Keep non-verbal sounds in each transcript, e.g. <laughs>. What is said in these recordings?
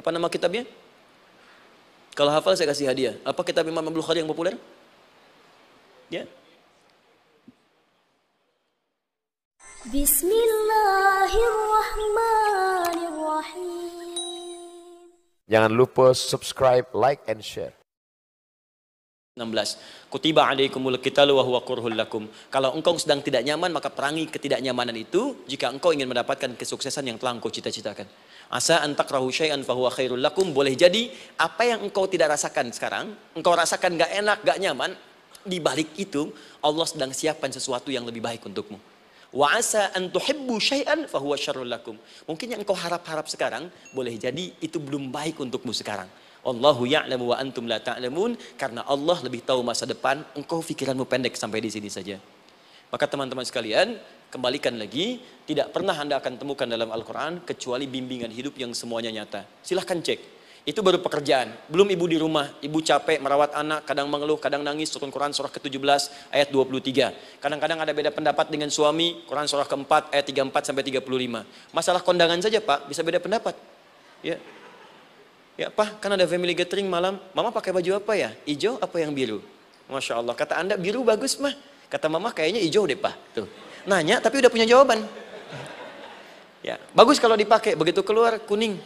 Apa nama kitabnya? Kalau hafal saya kasih hadiah. Apa kitab Imam Bukhari yang populer? Ya. Bismillahirrahmanirrahim. Jangan lupa subscribe, like, and share. 16 Kutiba alaikumul qitalu wa huwa kurhul lakum. Kalau engkau sedang tidak nyaman maka perangi ketidaknyamanan itu jika engkau ingin mendapatkan kesuksesan yang telah engkau cita-citakan. Asa an takrahu syai'an fa khairul lakum. Boleh jadi apa yang engkau tidak rasakan sekarang, engkau rasakan gak enak, gak nyaman, di balik itu Allah sedang siapkan sesuatu yang lebih baik untukmu. Wa asa an tuhibbu syai'an fa huwa lakum. Mungkin yang engkau harap-harap sekarang boleh jadi itu belum baik untukmu sekarang. Allahu ya'lamu wa antum la ta'lamun karena Allah lebih tahu masa depan, engkau pikiranmu pendek sampai di sini saja. Maka teman-teman sekalian, kembalikan lagi, tidak pernah Anda akan temukan dalam Al-Qur'an kecuali bimbingan hidup yang semuanya nyata. Silahkan cek. Itu baru pekerjaan. Belum ibu di rumah, ibu capek merawat anak, kadang mengeluh, kadang nangis. Turun Quran surah ke-17 ayat 23. Kadang-kadang ada beda pendapat dengan suami, Quran surah ke-4 ayat 34 sampai 35. Masalah kondangan saja, Pak, bisa beda pendapat. Ya. Ya, Pak, kan ada family gathering malam. Mama pakai baju apa ya? Hijau apa yang biru? Masya Allah. Kata Anda, biru bagus, mah. Kata Mama, kayaknya hijau deh, Pak. Tuh. Nanya, tapi udah punya jawaban. Ya, bagus kalau dipakai. Begitu keluar, kuning.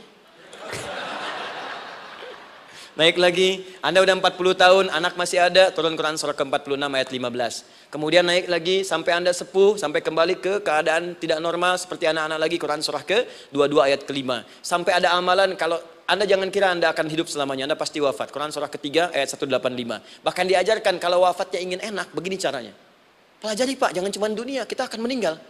Naik lagi, Anda udah 40 tahun, anak masih ada, turun Quran surah ke-46 ayat 15. Kemudian naik lagi sampai Anda sepuh, sampai kembali ke keadaan tidak normal seperti anak-anak lagi Quran surah ke-22 ayat ke-5. Sampai ada amalan kalau anda jangan kira Anda akan hidup selamanya, Anda pasti wafat. Quran surah ketiga ayat 185. Bahkan diajarkan kalau wafatnya ingin enak, begini caranya. Pelajari Pak, jangan cuma dunia, kita akan meninggal.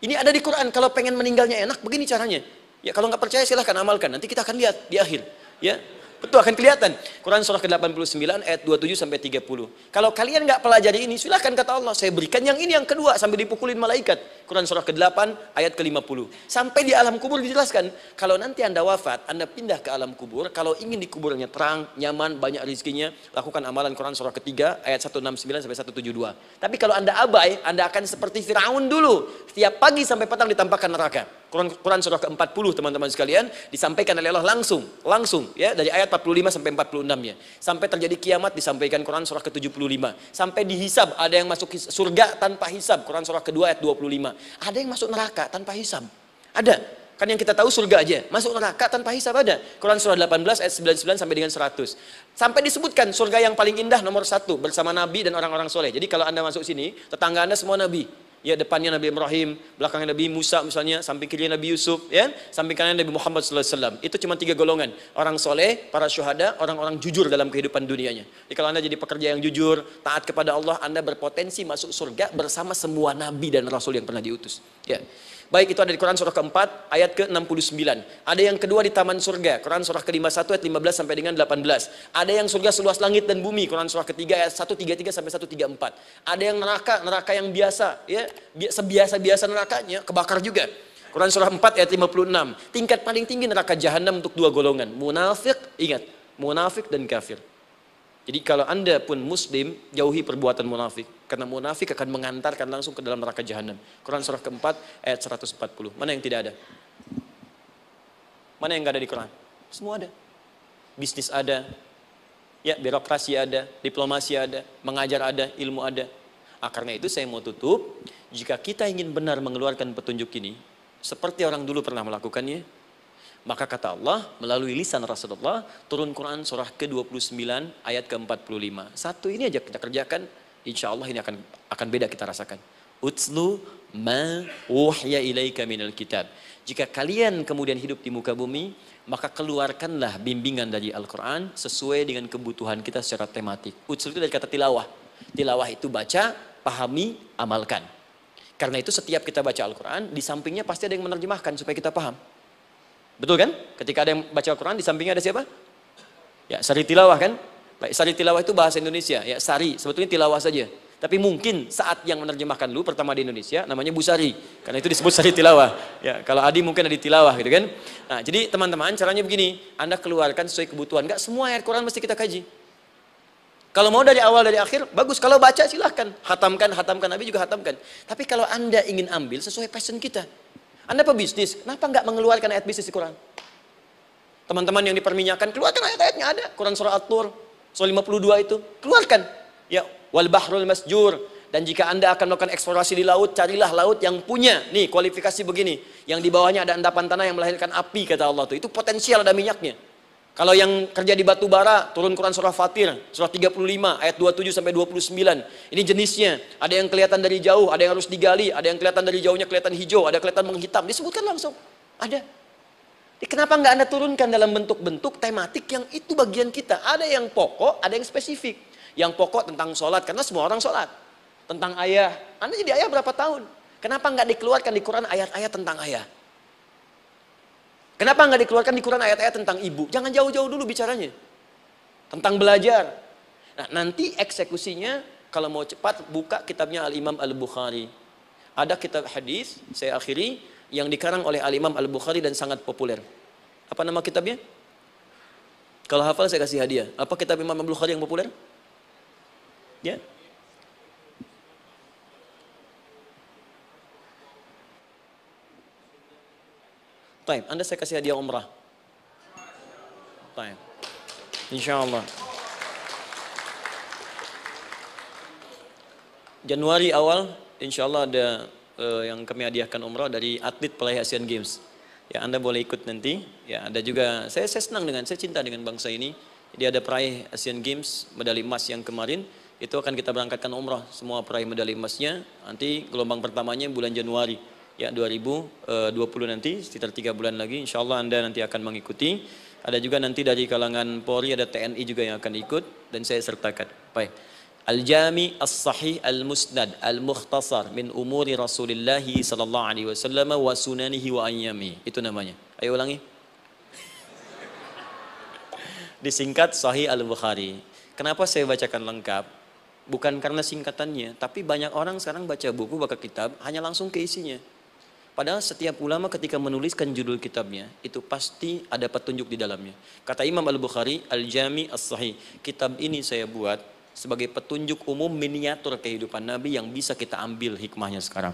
Ini ada di Quran, kalau pengen meninggalnya enak, begini caranya. Ya kalau nggak percaya silahkan amalkan, nanti kita akan lihat di akhir. Ya, Betul akan kelihatan. Quran surah ke-89 ayat 27 sampai 30. Kalau kalian nggak pelajari ini, silahkan kata Allah, saya berikan yang ini yang kedua sampai dipukulin malaikat. Quran surah ke-8 ayat ke-50. Sampai di alam kubur dijelaskan, kalau nanti Anda wafat, Anda pindah ke alam kubur, kalau ingin di kuburnya terang, nyaman, banyak rezekinya, lakukan amalan Quran surah ke ketiga ayat 169 sampai 172. Tapi kalau Anda abai, Anda akan seperti Firaun dulu. Setiap pagi sampai petang ditampakkan neraka. Quran, Quran surah ke-40 teman-teman sekalian disampaikan oleh Allah langsung, langsung ya dari ayat 45 sampai 46 ya. Sampai terjadi kiamat disampaikan Quran surah ke-75. Sampai dihisab ada yang masuk surga tanpa hisab Quran surah ke kedua ayat 25. Ada yang masuk neraka tanpa hisab. Ada. Kan yang kita tahu surga aja, masuk neraka tanpa hisab ada. Quran surah 18 ayat 99 sampai dengan 100. Sampai disebutkan surga yang paling indah nomor satu bersama nabi dan orang-orang soleh. Jadi kalau Anda masuk sini, tetangga Anda semua nabi ya depannya Nabi Ibrahim, belakangnya Nabi Musa misalnya, samping kirinya Nabi Yusuf, ya, samping kanannya Nabi Muhammad Sallallahu Alaihi Wasallam. Itu cuma tiga golongan, orang soleh, para syuhada, orang-orang jujur dalam kehidupan dunianya. Jadi kalau anda jadi pekerja yang jujur, taat kepada Allah, anda berpotensi masuk surga bersama semua Nabi dan Rasul yang pernah diutus. Ya. Baik itu ada di Quran surah keempat ayat ke-69. Ada yang kedua di taman surga, Quran surah ke-51 ayat 15 sampai dengan 18. Ada yang surga seluas langit dan bumi, Quran surah ketiga ayat 133 sampai 134. Ada yang neraka, neraka yang biasa, ya, sebiasa-biasa nerakanya, kebakar juga. Quran surah 4 ayat 56. Tingkat paling tinggi neraka jahanam untuk dua golongan, munafik, ingat, munafik dan kafir. Jadi kalau anda pun muslim, jauhi perbuatan munafik. Karena munafik akan mengantarkan langsung ke dalam neraka jahanam. Quran surah keempat ayat 140. Mana yang tidak ada? Mana yang tidak ada di Quran? Semua ada. Bisnis ada, ya birokrasi ada, diplomasi ada, mengajar ada, ilmu ada. Ah, karena itu saya mau tutup, jika kita ingin benar mengeluarkan petunjuk ini, seperti orang dulu pernah melakukannya, maka kata Allah melalui lisan Rasulullah turun Quran surah ke-29 ayat ke-45. Satu ini aja kita kerjakan, insya Allah ini akan akan beda kita rasakan. Utslu ma wuhya ilaika minal kitab. Jika kalian kemudian hidup di muka bumi, maka keluarkanlah bimbingan dari Al-Quran sesuai dengan kebutuhan kita secara tematik. Utslu itu dari kata tilawah. Tilawah itu baca, pahami, amalkan. Karena itu setiap kita baca Al-Quran, di sampingnya pasti ada yang menerjemahkan supaya kita paham. Betul kan? Ketika ada yang baca Al-Quran, di sampingnya ada siapa? Ya, sari tilawah kan? Baik, sari tilawah itu bahasa Indonesia. Ya, sari, sebetulnya tilawah saja. Tapi mungkin saat yang menerjemahkan lu pertama di Indonesia namanya Busari. Karena itu disebut Sari Tilawah. Ya, kalau Adi mungkin ada Tilawah gitu kan. Nah, jadi teman-teman caranya begini, Anda keluarkan sesuai kebutuhan. Enggak semua ayat Quran mesti kita kaji. Kalau mau dari awal dari akhir bagus. Kalau baca silahkan hatamkan, hatamkan Nabi juga hatamkan. Tapi kalau Anda ingin ambil sesuai passion kita, anda pebisnis, kenapa nggak mengeluarkan ayat bisnis di Quran? Teman-teman yang diperminyakan, keluarkan ayat-ayatnya ada. Quran surah At-Tur, surah 52 itu. Keluarkan. Ya, wal bahrul masjur. Dan jika Anda akan melakukan eksplorasi di laut, carilah laut yang punya. Nih, kualifikasi begini. Yang di bawahnya ada endapan tanah yang melahirkan api, kata Allah. Itu, itu potensial ada minyaknya. Kalau yang kerja di batu bara, turun Quran surah Fatir, surah 35 ayat 27 sampai 29. Ini jenisnya. Ada yang kelihatan dari jauh, ada yang harus digali, ada yang kelihatan dari jauhnya kelihatan hijau, ada kelihatan menghitam. Disebutkan langsung. Ada. Kenapa nggak Anda turunkan dalam bentuk-bentuk tematik yang itu bagian kita? Ada yang pokok, ada yang spesifik. Yang pokok tentang sholat, karena semua orang sholat. Tentang ayah, Anda jadi ayah berapa tahun? Kenapa nggak dikeluarkan di Quran ayat-ayat tentang ayah? Kenapa nggak dikeluarkan di Quran ayat-ayat tentang ibu? Jangan jauh-jauh dulu bicaranya. Tentang belajar. Nah, nanti eksekusinya kalau mau cepat buka kitabnya Al-Imam Al-Bukhari. Ada kitab hadis, saya akhiri, yang dikarang oleh Al-Imam Al-Bukhari dan sangat populer. Apa nama kitabnya? Kalau hafal saya kasih hadiah. Apa kitab Imam Al-Bukhari yang populer? Ya, Baik, Anda saya kasih hadiah umrah. Baik. Insya Allah. Januari awal, insya Allah ada uh, yang kami hadiahkan umrah dari atlet pelai Asian Games. Ya, Anda boleh ikut nanti. Ya, ada juga saya saya senang dengan saya cinta dengan bangsa ini. Jadi ada peraih Asian Games medali emas yang kemarin itu akan kita berangkatkan umrah semua peraih medali emasnya nanti gelombang pertamanya bulan Januari ya 2020 eh, nanti sekitar tiga bulan lagi insya Allah Anda nanti akan mengikuti ada juga nanti dari kalangan Polri ada TNI juga yang akan ikut dan saya sertakan baik Al-Jami As-Sahih Al-Musnad al Muhtasar, min umuri Rasulullah sallallahu alaihi wasallam wa sunanihi wa ayyami itu namanya ayo ulangi disingkat Sahih Al-Bukhari kenapa saya bacakan lengkap bukan karena singkatannya, tapi banyak orang sekarang baca buku, baca kitab, hanya langsung ke isinya. Padahal setiap ulama ketika menuliskan judul kitabnya, itu pasti ada petunjuk di dalamnya. Kata Imam Al-Bukhari, Al-Jami As-Sahih, kitab ini saya buat sebagai petunjuk umum miniatur kehidupan Nabi yang bisa kita ambil hikmahnya sekarang.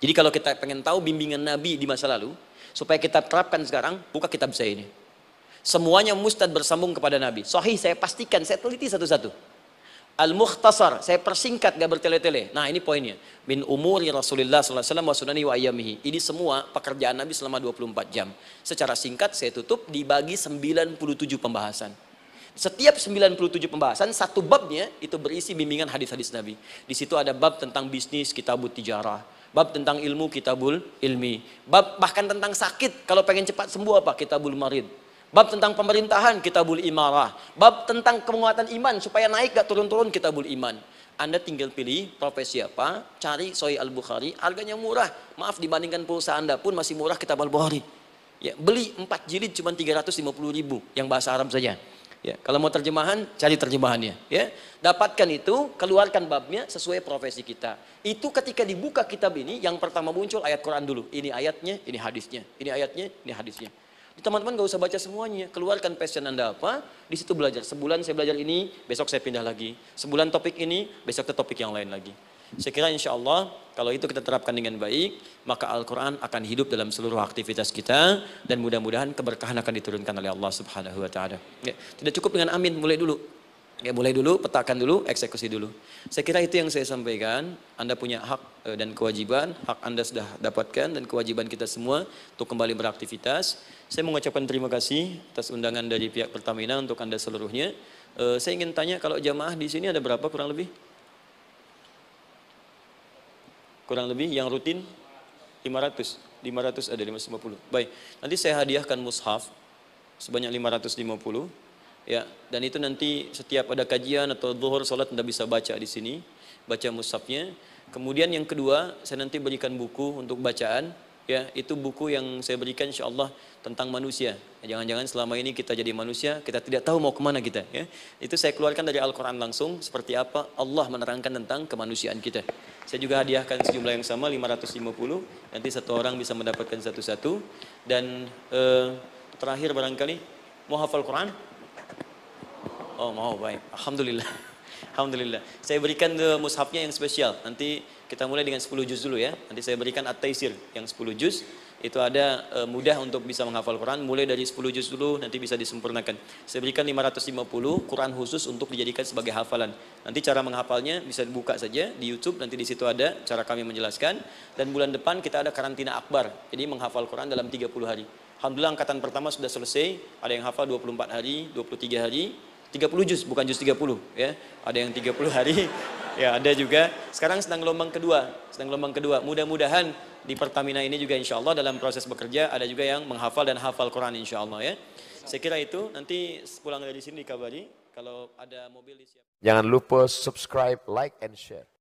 Jadi kalau kita pengen tahu bimbingan Nabi di masa lalu, supaya kita terapkan sekarang, buka kitab saya ini. Semuanya mustad bersambung kepada Nabi. Sahih saya pastikan, saya teliti satu-satu. Al-Mukhtasar, saya persingkat gak bertele-tele. Nah ini poinnya. Min umuri Rasulullah SAW wa sunani wa ayamihi. Ini semua pekerjaan Nabi selama 24 jam. Secara singkat saya tutup dibagi 97 pembahasan. Setiap 97 pembahasan, satu babnya itu berisi bimbingan hadis-hadis Nabi. Di situ ada bab tentang bisnis, kitabut tijarah. Bab tentang ilmu, kitabul ilmi. Bab bahkan tentang sakit, kalau pengen cepat sembuh apa? Kitabul marid Bab tentang pemerintahan kita bul imarah. Bab tentang kemuatan iman supaya naik gak turun-turun kita bul iman. Anda tinggal pilih profesi apa, cari Soi Al-Bukhari, harganya murah. Maaf dibandingkan pulsa Anda pun masih murah kita Al-Bukhari. Ya, beli 4 jilid cuma 350 ribu yang bahasa Arab saja. Ya, kalau mau terjemahan, cari terjemahannya. Ya, dapatkan itu, keluarkan babnya sesuai profesi kita. Itu ketika dibuka kitab ini, yang pertama muncul ayat Quran dulu. Ini ayatnya, ini hadisnya, ini ayatnya, ini hadisnya teman-teman gak usah baca semuanya. Keluarkan passion Anda apa, di situ belajar. Sebulan saya belajar ini, besok saya pindah lagi. Sebulan topik ini, besok ke topik yang lain lagi. Saya kira insya Allah kalau itu kita terapkan dengan baik, maka Al-Quran akan hidup dalam seluruh aktivitas kita dan mudah-mudahan keberkahan akan diturunkan oleh Allah Subhanahu Wa Taala. Ya, tidak cukup dengan amin, mulai dulu. Ya, mulai dulu, petakan dulu, eksekusi dulu. Saya kira itu yang saya sampaikan. Anda punya hak eh, dan kewajiban, hak Anda sudah dapatkan dan kewajiban kita semua untuk kembali beraktivitas. Saya mengucapkan terima kasih atas undangan dari pihak Pertamina untuk Anda seluruhnya. Eh, saya ingin tanya kalau jamaah di sini ada berapa kurang lebih? Kurang lebih yang rutin 500, 500 ada 550. Baik, nanti saya hadiahkan mushaf sebanyak 550 ya dan itu nanti setiap ada kajian atau zuhur salat Anda bisa baca di sini baca mushafnya kemudian yang kedua saya nanti berikan buku untuk bacaan ya itu buku yang saya berikan insya Allah tentang manusia jangan-jangan selama ini kita jadi manusia kita tidak tahu mau kemana kita ya itu saya keluarkan dari Al-Quran langsung seperti apa Allah menerangkan tentang kemanusiaan kita saya juga hadiahkan sejumlah yang sama 550 nanti satu orang bisa mendapatkan satu-satu dan eh, terakhir barangkali mau hafal Quran Oh mau baik. Alhamdulillah. <laughs> Alhamdulillah. Saya berikan the eh, mushafnya yang spesial. Nanti kita mulai dengan 10 juz dulu ya. Nanti saya berikan At-Taisir yang 10 juz. Itu ada e, mudah untuk bisa menghafal Quran. Mulai dari 10 juz dulu nanti bisa disempurnakan. Saya berikan 550 Quran khusus untuk dijadikan sebagai hafalan. Nanti cara menghafalnya bisa dibuka saja di YouTube. Nanti di situ ada cara kami menjelaskan. Dan bulan depan kita ada karantina akbar. Jadi menghafal Quran dalam 30 hari. Alhamdulillah angkatan pertama sudah selesai. Ada yang hafal 24 hari, 23 hari, 30 juz bukan juz 30 ya. Ada yang 30 hari, <laughs> ya ada juga. Sekarang sedang gelombang kedua, sedang gelombang kedua. Mudah-mudahan di Pertamina ini juga insya Allah dalam proses bekerja ada juga yang menghafal dan hafal Quran insya Allah ya. Saya kira itu nanti pulang dari sini dikabari kalau ada mobil siap. Jangan lupa subscribe, like, and share.